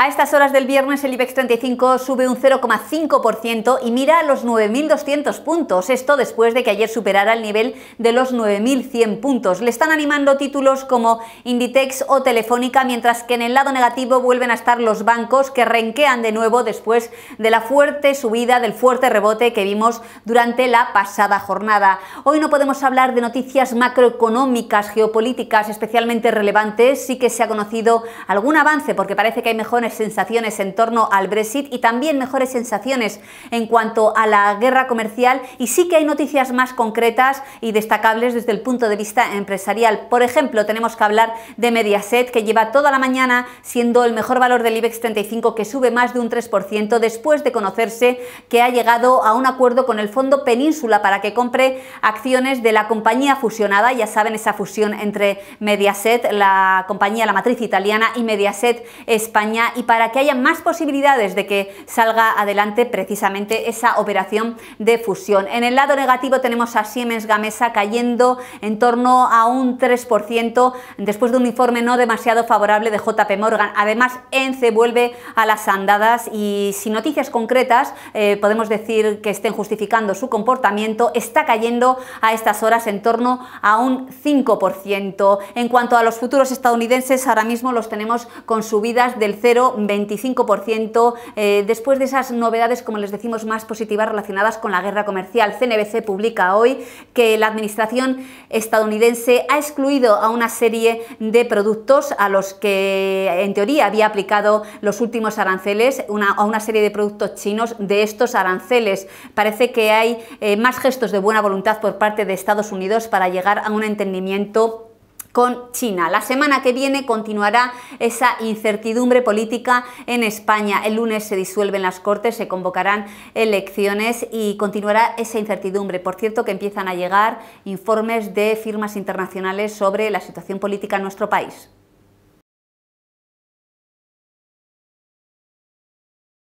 A estas horas del viernes el IBEX 35 sube un 0,5% y mira los 9.200 puntos, esto después de que ayer superara el nivel de los 9.100 puntos. Le están animando títulos como Inditex o Telefónica, mientras que en el lado negativo vuelven a estar los bancos que renquean de nuevo después de la fuerte subida, del fuerte rebote que vimos durante la pasada jornada. Hoy no podemos hablar de noticias macroeconómicas, geopolíticas especialmente relevantes, sí que se ha conocido algún avance porque parece que hay mejores sensaciones en torno al Brexit y también mejores sensaciones en cuanto a la guerra comercial y sí que hay noticias más concretas y destacables desde el punto de vista empresarial. Por ejemplo, tenemos que hablar de Mediaset, que lleva toda la mañana siendo el mejor valor del IBEX 35, que sube más de un 3% después de conocerse que ha llegado a un acuerdo con el Fondo Península para que compre acciones de la compañía fusionada, ya saben, esa fusión entre Mediaset, la compañía, la matriz italiana, y Mediaset España y para que haya más posibilidades de que salga adelante precisamente esa operación de fusión. En el lado negativo tenemos a Siemens Gamesa cayendo en torno a un 3% después de un informe no demasiado favorable de JP Morgan. Además, ENCE vuelve a las andadas y sin noticias concretas eh, podemos decir que estén justificando su comportamiento, está cayendo a estas horas en torno a un 5%. En cuanto a los futuros estadounidenses, ahora mismo los tenemos con subidas del 0 25% eh, después de esas novedades, como les decimos, más positivas relacionadas con la guerra comercial. CNBC publica hoy que la administración estadounidense ha excluido a una serie de productos a los que en teoría había aplicado los últimos aranceles, a una serie de productos chinos de estos aranceles. Parece que hay eh, más gestos de buena voluntad por parte de Estados Unidos para llegar a un entendimiento con China. La semana que viene continuará esa incertidumbre política en España. El lunes se disuelven las Cortes, se convocarán elecciones y continuará esa incertidumbre. Por cierto, que empiezan a llegar informes de firmas internacionales sobre la situación política en nuestro país.